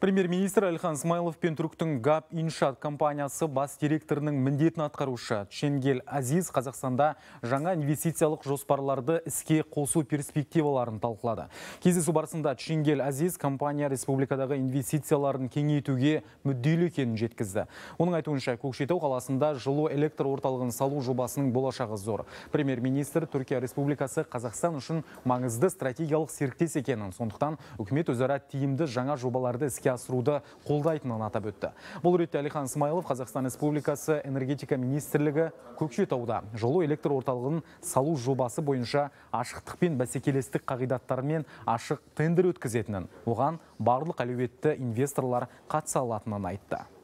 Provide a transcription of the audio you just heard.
Премьер-министр Альхан Смайлов пен түріктің ГАП Иншат компаниясы бас директорының міндетін атқарушы Ченгел Азиз Қазақстанда жаңа инвестициялық жоспарларды іске қосу перспективаларын талқылады. Кездесу барысында Ченгел Азиз компания республикадағы инвестицияларын кеңейтуге мүдделі екенін жеткізді. Оның айтуынша Көкшетау қаласында жылу электр орталығын салу жобасының болашағы зор. Премьер-министр Түркия Республикасы Қазақстан үшін маңызды стратегиялық серіктес екенін, сондықтан үкімет өзара тиімді жаңа жобаларды іске асыруды қолдайтынын атап өтті бұл ретте әлихан смайылов қазақстан республикасы энергетика министрлігі көкшетауда жылу электр орталығын салу жобасы бойынша ашықтық пен бәсекелестік қағидаттарымен ашық тендер өткізетінін оған барлық әлеуетті инвесторлар қатыса алатынын айтты